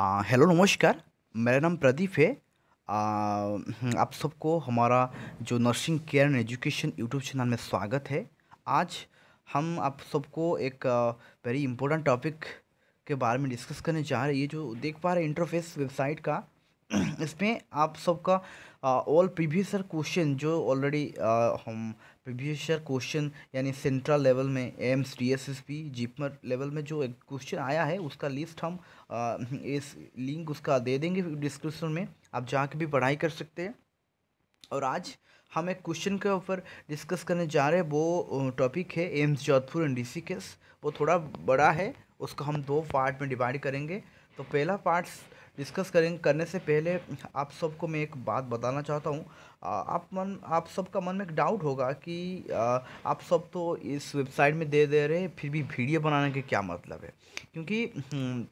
Hello नमस्कार मेरा नाम प्रदीप है आ, हम्म, आप सबको हमारा जो nursing care and education YouTube channel में स्वागत है आज हम आप सबको एक वेरी इम्पोर्टेंट टॉपिक के बारे में डिस्कस करने जा रहे हैं ये जो देख पा रहे इंटरफेस वेबसाइट का इसमें आप सबका ऑल प्रीवियस ईयर क्वेश्चन जो ऑलरेडी हम प्रीवियस ईयर क्वेश्चन यानी सेंट्रल लेवल में AIIMS D S S P JIPMER level में जो एक क्वेश्चन आया है उसका लिस्ट हम आ, इस लिंक उसका दे देंगे डिस्क्रिप्शन में आप जाके भी पढ़ाई कर सकते हैं और आज हम एक क्वेश्चन के ऊपर डिस्कस करने जा रहे हैं वो टॉपिक है एम्स जोधपुर एंड ऋषिकेश वो थोड़ा बड़ा है उसको हम दो पार्ट में डिवाइड करेंगे तो पहला पार्ट्स डिस्कस करेंगे करने से पहले आप सबको मैं एक बात बताना चाहता हूँ आप मन आप सबका मन में एक डाउट होगा कि आप सब तो इस वेबसाइट में दे दे रहे फिर भी वीडियो बनाने के क्या मतलब है क्योंकि हम्म,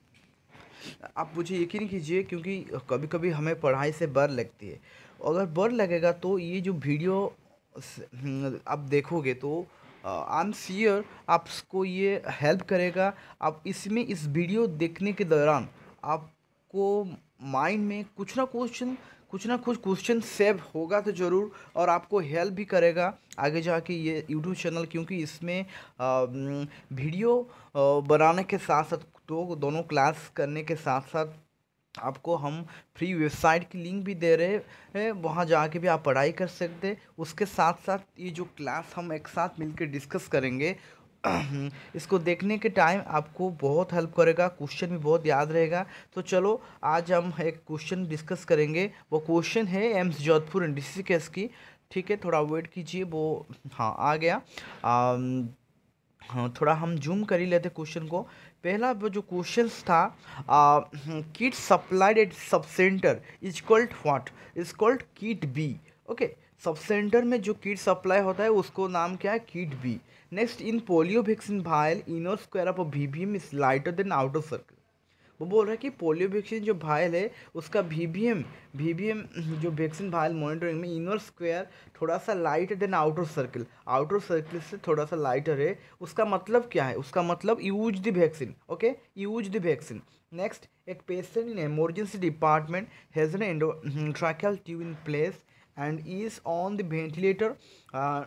आप मुझे यकीन कीजिए क्योंकि कभी कभी हमें पढ़ाई से बर लगती है अगर बर लगेगा तो ये जो वीडियो हम्म, आप देखोगे तो आई एम सीयर आपको ये हेल्प करेगा आप इसमें इस वीडियो देखने के दौरान आप को माइंड में कुछ ना क्वेश्चन कुछ ना कुछ क्वेश्चन सेव होगा तो ज़रूर और आपको हेल्प भी करेगा आगे जाके ये यूट्यूब चैनल क्योंकि इसमें वीडियो बनाने के साथ साथ तो दोनों क्लास करने के साथ साथ आपको हम फ्री वेबसाइट की लिंक भी दे रहे हैं वहाँ जाके भी आप पढ़ाई कर सकते उसके साथ साथ ये जो क्लास हम एक साथ मिलकर डिस्कस करेंगे हम्म। इसको देखने के टाइम आपको बहुत हेल्प करेगा क्वेश्चन भी बहुत याद रहेगा तो चलो आज हम एक क्वेश्चन डिस्कस करेंगे वो क्वेश्चन है एम्स जोधपुर एन केस की ठीक है थोड़ा वेट कीजिए वो हाँ आ गया आ, हाँ थोड़ा हम जूम कर ही लेते क्वेश्चन को पहला जो क्वेश्चन था kit supplied at sub centre is called what is called kit B okay sub centre में जो किट सप्लाई होता है उसको नाम क्या है kit B next in polio vaccine vial inner square of V V M is lighter than outer circle वो बोल रहा है कि पोलियो वैक्सीन जो वायल है उसका V V M V V M जो वैक्सीन भायल मॉनिटरिंग में इनर स्क्वायर थोड़ा सा lighter than outer circle outer circle से थोड़ा सा लाइटर है उसका मतलब क्या है उसका मतलब use the vaccine okay use the vaccine next एक patient in emergency department has an endotracheal tube in place and is on the ventilator uh,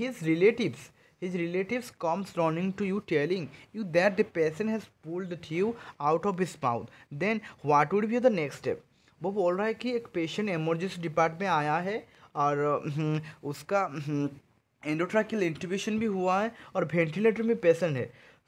his relatives his relatives comes running to you telling you that the patient has pulled the tube out of his mouth then what would be the next step वो बोल रहा है कि एक patient emergency department में आया है और उसका एंडोट्राकिल इंट्यूबेशन भी हुआ है और वेंटिलेटर में पेशेंट है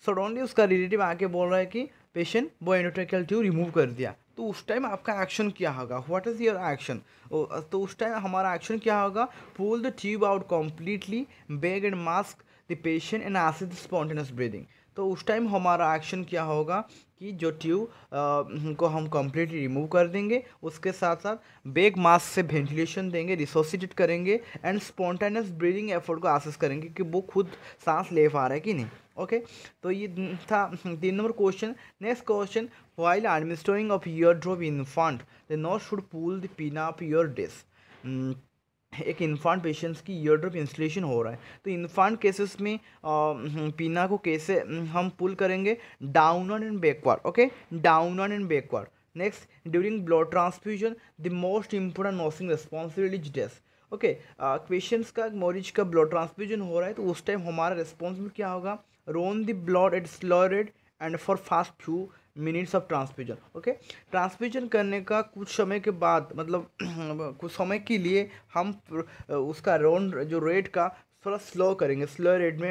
सडनली उसका रिलेटिव आके बोल रहा है कि पेशेंट वो एंडोट्राकिल ट्यूब रिमूव कर दिया तो उस टाइम आपका एक्शन क्या होगा व्हाट इज़ योर एक्शन तो उस टाइम हमारा एक्शन क्या होगा pull the tube out completely bag and mask the patient and assess spontaneous breathing तो उस टाइम हमारा एक्शन क्या होगा कि जो ट्यूब को हम कम्प्लीटली रिमूव कर देंगे उसके साथ साथ बेग मास्क से वेंटिलेशन देंगे रिसोसिटेट करेंगे एंड स्पॉन्टेनियस ब्रीदिंग एफर्ट को आसेस करेंगे कि वो खुद सांस ले पा रहा है कि नहीं ओके तो ये था तीन number question next question While administering of eardrop infant, the nurse should pull the pin up your dress. Hmm, एक इन्फांट पेशेंट्स की ईयर ड्रॉप इंस्टॉलेशन हो रहा है तो इन्फांट केसेस में हम्म, पीना को कैसे हम्म, हम पुल करेंगे on and backward okay on and backward next during blood transfusion the most important nursing responsibility is okay patients का मरीज का ब्लड ट्रांसफ्यूजन हो रहा है तो उस टाइम हमारा रिस्पॉन्सिबिलिटी क्या होगा run the blood at slow and for first few minutes of transfusion okay transfusion करने का कुछ समय के बाद मतलब कुछ समय के लिए हम उसका राउंड जो रेट का थोड़ा स्लो करेंगे स्लो रेट में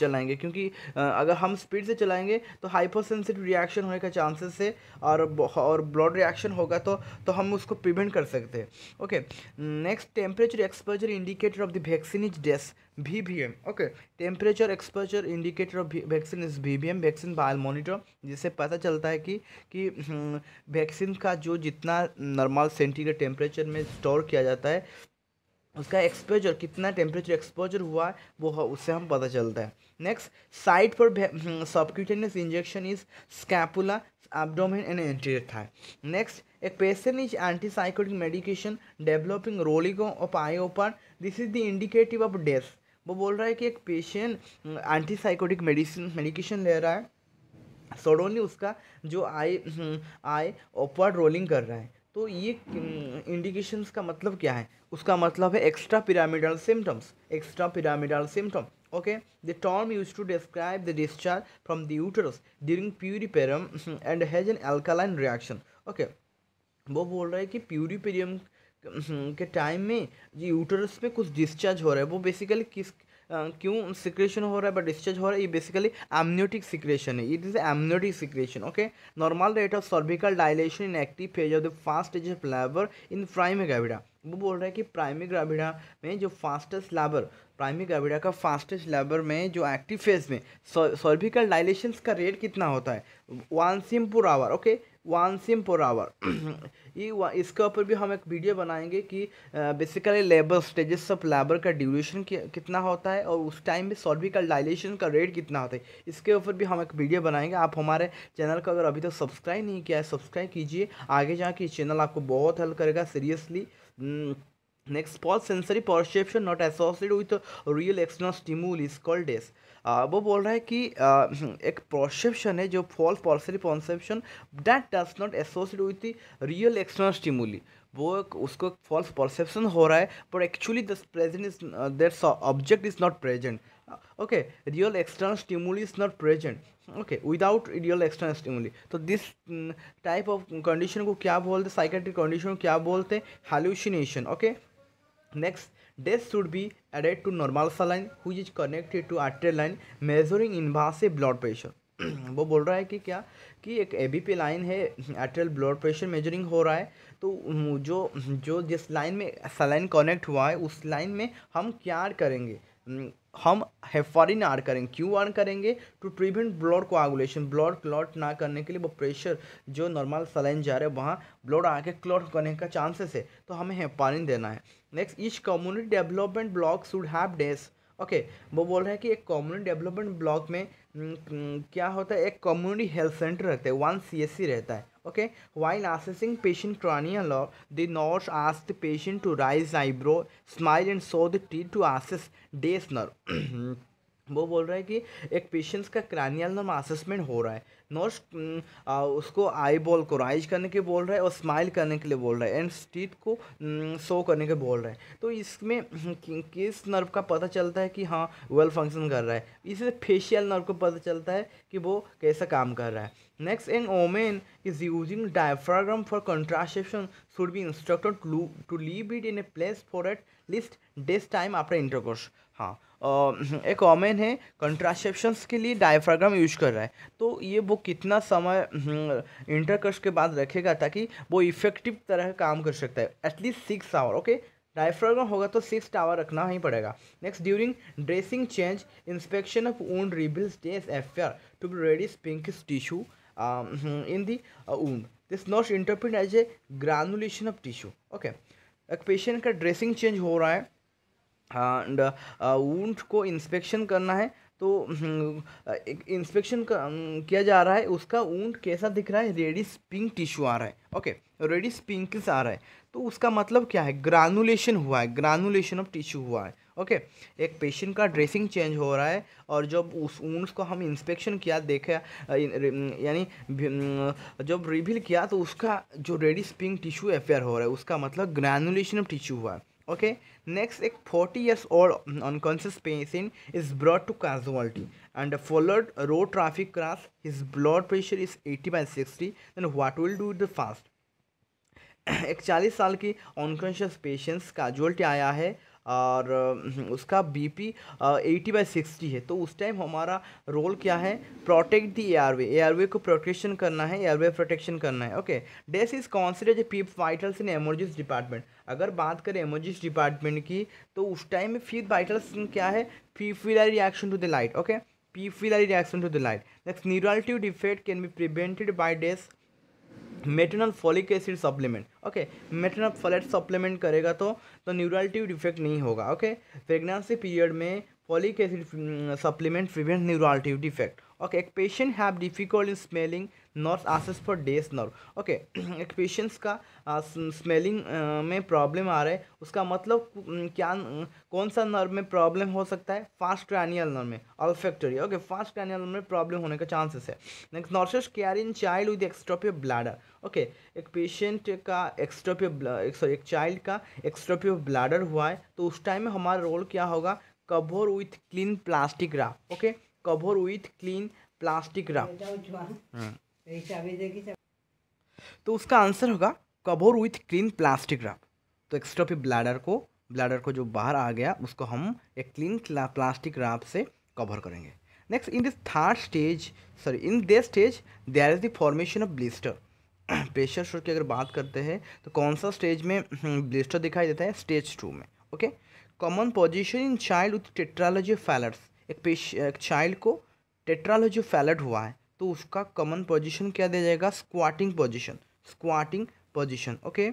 चलाएंगे क्योंकि अगर हम स्पीड से चलाएंगे तो हाइपोसेंसिटिव रिएक्शन होने का चांसेस है और और ब्लड रिएक्शन होगा तो तो हम उसको प्रिवेंट कर सकते हैं okay next temperature exposure indicator of the vaccine is dash V V M okay temperature exposure indicator of vaccine is V V M vaccine vial monitor जिससे पता चलता है कि कि वैक्सीन हम्म, का जो जितना नॉर्मल सेंटीग्रेड टेम्परेचर में स्टोर किया जाता है उसका एक्सपोजर कितना टेम्परेचर एक्सपोजर हुआ है वो उससे हम पता चलता है नेक्स्ट साइट पर subcutaneous injection is scapula abdomen and anterior था नेक्स्ट एक patient is antipsychotic medication developing rolling of eye open this is the indicative of death वो बोल रहा है कि एक पेशेंट एंटीसाइकोटिक मेडिसिन मेडिकेशन ले रहा है सडनली उसका जो आई आई ओपवर्ड रोलिंग कर रहा है तो ये इंडिकेशंस का मतलब क्या है उसका मतलब है extra pyramidal symptoms extra pyramidal symptom okay the term use to describe the discharge from the uterus during puerperium and has an alkaline reaction okay वो बोल रहा है कि प्यूरीपेरियम hmm, के टाइम में यूटरस पे कुछ डिस्चार्ज हो रहा है वो बेसिकली किस क्यों सिक्रेशन हो रहा है बट डिस्चार्ज हो रहा है ये बेसिकली एमनियोटिक सिक्रेशन है it is amniotic secretion okay normal rate of cervical dilation in active phase of the first एज of labour in prime gravida वो बोल रहा है कि प्राइमरी ग्राविडा में जो फास्टेस्ट लेबर प्राइमरी ग्राविडा का फास्टेस्ट लेबर में जो एक्टिव फेज में सर्विकल डायलेशन का रेट कितना होता है one cm per hour okay one cm per hour ये इसके ऊपर भी हम एक वीडियो बनाएंगे कि basically labour stages of labour का ड्यूरेशन कितना होता है और उस टाइम में सॉर्विकल डायलेशन का रेट कितना होता है इसके ऊपर भी हम एक वीडियो बनाएंगे आप हमारे चैनल को अगर अभी तक तो सब्सक्राइब नहीं किया है सब्सक्राइब कीजिए आगे जाके चैनल आपको बहुत हेल्प करेगा seriously next false sensory perception not associate with real external stimuli is called as uh, वो बोल रहा है कि uh, एक परसेप्शन है जो फॉल्स परसरी perception that does not associate with real external stimuli वो एक, उसको फॉल्स परसेप्शन हो रहा है but actually the present is that object is not present okay real external stimuli is not present okay without real external stimuli तो this type of condition को क्या बोलते साइकेट्रिक कंडीशन को क्या बोलते हैं hallucination okay Next, dash should be added to normal line which is connected to arterial line measuring invasive blood pressure. वो बोल रहा है कि क्या कि एक ए बी पी लाइन है एट्रल ब्लड प्रेशर मेजरिंग हो रहा है तो जो जो जिस लाइन में सलाइन कनेक्ट हुआ है उस लाइन में हम क्या करेंगे Hmm, हम हेफारिन आर करेंगे क्यों आर करेंगे to prevent blood coagulation blood clot ना करने के लिए वो प्रेशर जो नॉर्मल सलाइन जा रहे हैं वहाँ ब्लड आके क्लॉट करने का चांसेस है तो हमें हेफारिन देना है next each community development block should have dash okay वो बोल रहे हैं कि एक कम्युनिटी डेवलपमेंट ब्लॉक में hmm, hmm, क्या होता है एक कम्युनिटी हेल्थ सेंटर रहता है वन सी रहता है okay while assessing patient cranial nerve the nurse asked the patient to raise eyebrow smile and show the teeth to assess day's nerve वो बोल रहा है कि एक पेशेंट्स का क्रैनियल नर्व असेसमेंट हो रहा है नर्स उसको आई बॉल को राइज करने के बोल रहा है और स्माइल करने के लिए बोल रहा है एंड स्टीट को शो करने के बोल रहा है तो इसमें किस नर्व का पता चलता है कि हाँ वेल फंक्शन कर रहा है इससे फेशियल नर्व को पता चलता है कि वो कैसा काम कर रहा है next an woman is using diaphragm for contraception should be instructed to leave it in a place for at least dash time after intercourse हाँ एक वॉमेन है कंट्रासेप्शंस के लिए डायफ्राग्राम यूज कर रहा है तो ये वो कितना समय इंटरकर्स हम्म, के बाद रखेगा ताकि वो इफेक्टिव तरह काम कर सकता है at least six hour okay diaphragm होगा तो सिक्स आवर रखना ही पड़ेगा next during dressing change inspection of wound reveals एफ appear to be ready pink tissue in the wound this not interpret as a granulation of tissue okay एक patient का dressing change हो रहा है and हाँ, वूंड uh, को inspection करना है तो इंस्पेक्शन हम्म, किया जा रहा है उसका ऊंट कैसा दिख रहा है रेडिस पिंक टिश्यू आ रहा है ओके रेडिस पिंकिस आ रहा है तो उसका मतलब क्या है ग्रानुलेशन हुआ है ग्रानुलेशन ऑफ टिश्यू हुआ है ओके एक पेशेंट का ड्रेसिंग चेंज हो रहा है और जब उस ऊंट को हम इंस्पेक्शन किया देखा यानी जब रिवील किया तो उसका जो रेडिस पिंक टिश्यू अफेयर हो रहा है उसका मतलब ग्रैनुलेशन ऑफ टिश्यू हुआ है ओके नेक्स्ट एक forty years old unconscious patient is brought to casualty and followed road traffic crash his blood pressure is eighty by sixty then what will do the first एक चालीस साल की unconscious patients casualty आया है और हम्म, उसका BP eighty by sixty है तो उस टाइम हमारा रोल क्या है प्रोटेक्ट दी एयरवे एयरवे को प्रोटेक्शन करना है एयरवे प्रोटेक्शन करना है okay dash is consider fifth vitals in emergency department अगर बात करें एमरजेंस डिपार्टमेंट की तो उस टाइम में फीप वाइटल्स क्या है pupillary reaction to the light okay pupillary reaction to the light next neural tube defect can be prevented by dash maternal folic acid supplement okay maternal folate supplement करेगा तो तो neural tube नहीं होगा okay pregnancy period में folic acid supplement prevent neuralgia defect okay एक patient have difficult in smelling nerves assess for dash nerve okay एक patients का uh, uh में प्रॉब्लम आ रहा है उसका मतलब mm, क्या mm, कौन सा नर्व में प्रॉब्लम हो सकता है फास्ट क्रैनियल नर्व में olfactory okay first cranial nerve में प्रॉब्लम होने का चांसेस है next nurses care in child with exstrophy bladder okay एक पेशेंट का एक्सट्रोपियो सॉरी एक चाइल्ड का एक्सट्रोपियो ब्लैडर हुआ है तो उस टाइम में हमारा रोल क्या होगा cover with clean plastic wrap okay cover with clean plastic wrap तो उसका आंसर होगा cover with clean plastic wrap तो एक्स्ट्रा पे ब्लैडर को ब्लैडर को जो बाहर आ गया उसको हम एक क्लीन प्लास्टिक रैप से कवर करेंगे next in this third stage sorry in this stage there is the formation of blister pressure sore की अगर बात करते हैं तो कौन सा स्टेज में ब्लिस्टर हम्म, दिखाई देता है स्टेज टू में okay okay? Common position in child with tetralogy Fallot's एक पेश एक चाइल्ड को टेट्रालोजी फैलट हुआ है तो उसका कॉमन पोजिशन क्या दिया जाएगा squatting position squatting position okay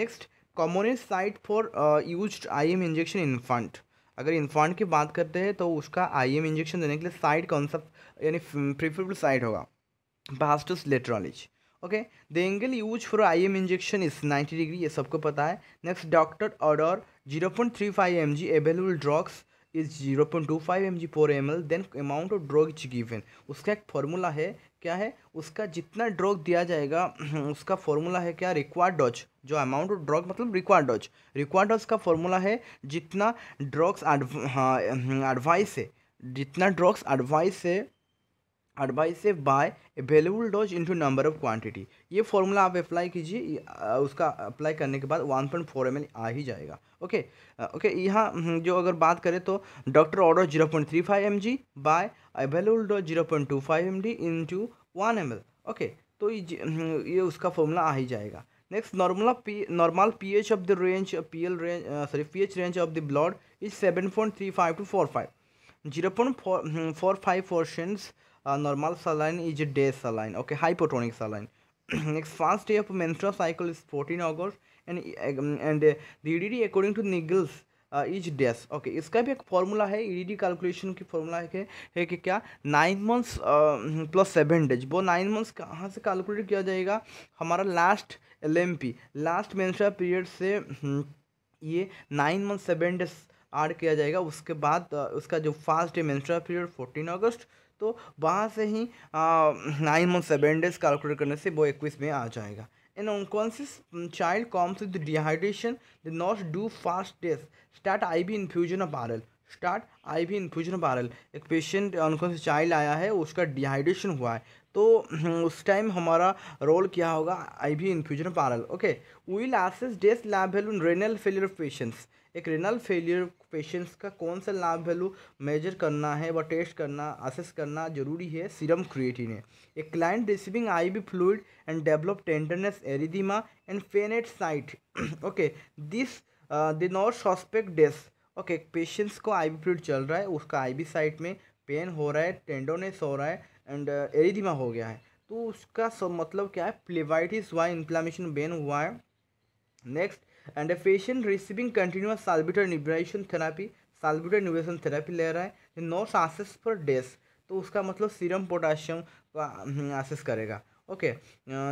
next common is site for use I M injection infant अगर इन्फांट की बात करते हैं तो उसका आई एम इंजेक्शन देने के लिए साइड कॉन्सेप्ट यानी प्रिफरेबल साइड होगा vastus lateralis okay the angle use for I M injection is ninety degree ये सबको पता है next doctor order zero point three five M G available drugs is zero point two five M G four M L then amount of drug is given उसका एक formula है क्या है उसका जितना ड्रग दिया जाएगा उसका फॉर्मूला है क्या रिक्वायर्ड डॉज जो अमाउंट ऑफ ड्रग मतलब रिक्वायर्ड डॉज रिक्वायर्ड डॉज का फॉर्मूला है जितना ड्रग्स एडवाइस हाँ, है जितना ड्रग्स एडवाइस है advised by available dose into number of quantity ये फॉर्मूला आप अप्लाई कीजिए उसका अप्लाई करने के बाद वन पॉइंट फोर एम आ ही जाएगा ओके ओके यहाँ हम्म, जो अगर बात करें तो doctor order zero point three five M G by available dose zero point two five M D into one M okay तो ये हम्म, उसका फॉर्मूला आ ही जाएगा next normal P normal H of the range P L range sorry P H range of the blood is seven point three five to four five zero point four four five percents normal saline is a day saline okay hypotonic saline next first day of menstrual cycle is fourteen August and and and D um, uh, the EDD according is this okay इसका भी एक formula है D e calculation की formula है है कि क्या nine months plus seven days वो नाइन मंथ्स कहाँ से कैलकुलेट किया जाएगा हमारा last L last menstrual period से हम्म, ये nine month seven days add किया जाएगा उसके बाद uh, उसका जो first day menstrual period fourteen अगस्त तो वहाँ से ही nine month seven days calculate करने से वो इक्कीस में आ जाएगा an unconscious um, child comes with dehydration they not do fast test start iv infusion of rl start I V infusion बारल एक पेशेंट अनकॉन्सियस चाइल्ड आया है उसका डिहाइड्रेशन हुआ है तो उस टाइम हमारा रोल क्या होगा आई वी इन्फ्यूजन पारल okay will assess this lab value renal failure patients एक रेनल फेलियर पेशेंट्स का कौन सा लैब वैल्यू मेजर करना है व टेस्ट करना असेस करना जरूरी है सीरम क्रिएटिन है a client receiving I V fluid and develop tenderness erythema and pain at site okay this they not suspect this okay patients को आई बी फ्लूड चल रहा है उसका आई बी साइट में पेन हो रहा है टेंडोनेस हो रहा है एंड एरिदिमा हो गया है तो उसका सब मतलब क्या है प्लेवाइटिस हुआ इन्फ्लामेशन बेन हुआ है next and a patient receiving continuous salbutamol nebulization therapy salbutamol nebulization therapy ले रहा है नो सांसेस पर डेस तो उसका मतलब सीरम पोटाशियम आसेस करेगा okay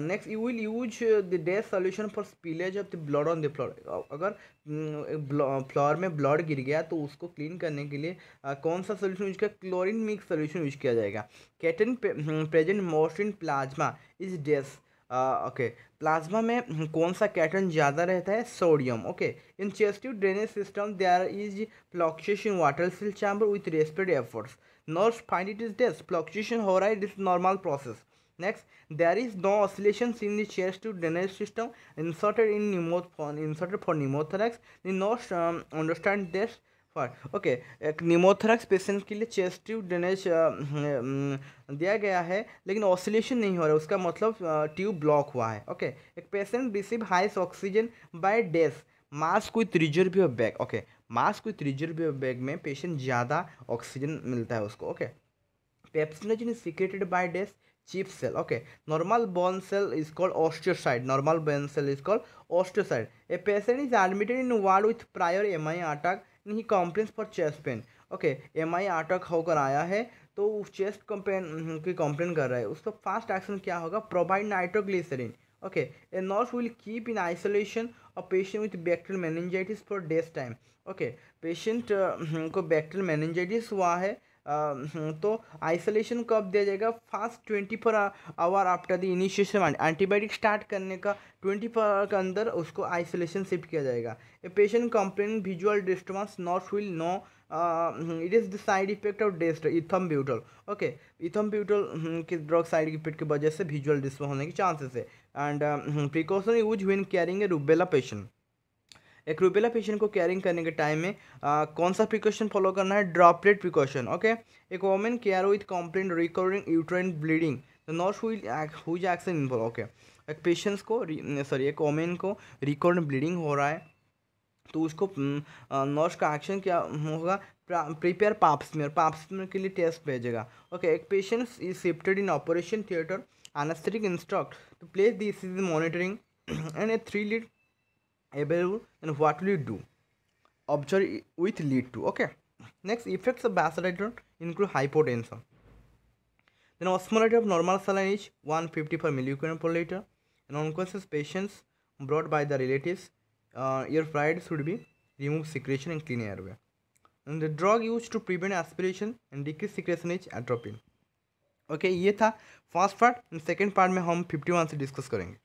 next you will use the dash solution for spillage of the blood on the floor अगर floor mm, uh, में ब्लड गिर गया तो उसको क्लीन करने के लिए uh, कौन सा सोल्यूशन यूज किया क्लोरिन मिक्स सोल्यूशन यूज किया जाएगा cation present most in plasma is this okay plasma में mm, कौन सा कैटन ज़्यादा रहता है sodium okay in chest tube drainage system there is fluctuation water seal chamber with respired efforts nurse find it is this fluctuation हो रहा है it is normal process next there is no oscillations in the chest to drainage system inserted in pneumothorax inserted for pneumothorax the nurse um, understand this for okay एक pneumothorax patient के लिए chest tube drainage दिया गया है लेकिन oscillation नहीं हो रहा उसका मतलब ट्यूब uh, ब्लॉक हुआ है ओके एक patient receive high oxygen by this mask with reserve bag okay mask with reserve bag में पेशेंट ज़्यादा ऑक्सीजन मिलता है उसको okay pepsinogen secreted by this chief cell okay normal bone cell is called osteocyte normal bone cell is called osteocyte a patient is admitted in ward with prior M I attack he complain for chest pain okay M I attack होकर आया है तो उस chest campaign की complain कर रहा है उसको फास्ट एक्शन क्या होगा provide nitroglycerine okay a nurse will keep in isolation और patient with bacterial meningitis for this time okay patient को बैक्टेरियल मैनेजाइटिस हुआ है तो आइसोलेशन कब दिया जाएगा first twenty four hour after the initiation antibiotic start करने का ट्वेंटी फोर आवर के अंदर उसको आइसोलेशन शिफ्ट किया जाएगा a patient complain visual disturbance not will know it is the side effect of this ethambutol okay ethambutol के drug side effect की वजह से विजुअल डिस्टर्ब होने के चांसेस है and precaution use when caring a rubella patient एक rubella patient को caring करने के टाइम में आ, कौन सा प्रिकॉशन फॉलो करना है ड्रॉपलेट प्रिकॉशन ओके एक women care with complain recovering uterine bleeding the not हुई एक्शन इन्वॉल्व ओके एक पेशेंट्स को सॉरी एक वोमेन को रिकॉर्ड ब्लीडिंग हो रहा है तो उसको नर्स का एक्शन क्या होगा प्रिपेयर पाप्समेयर पाप्समेयर के लिए टेस्ट भेजेगा ओके एक patient is shifted in operation theatre anesthetic instruct to place this is monitoring and a three lead available then what will you do observe with lead to okay next effects of vasodilator include hypotension then osmolarity of normal saline is 154 per per liter and unconscious patients brought by the relatives uh, your pride should be remove secretion and clean airway and the drug used to prevent aspiration and decrease secretion is atropine okay okay, ये था first part and second part में हम 51 one से discuss करेंगे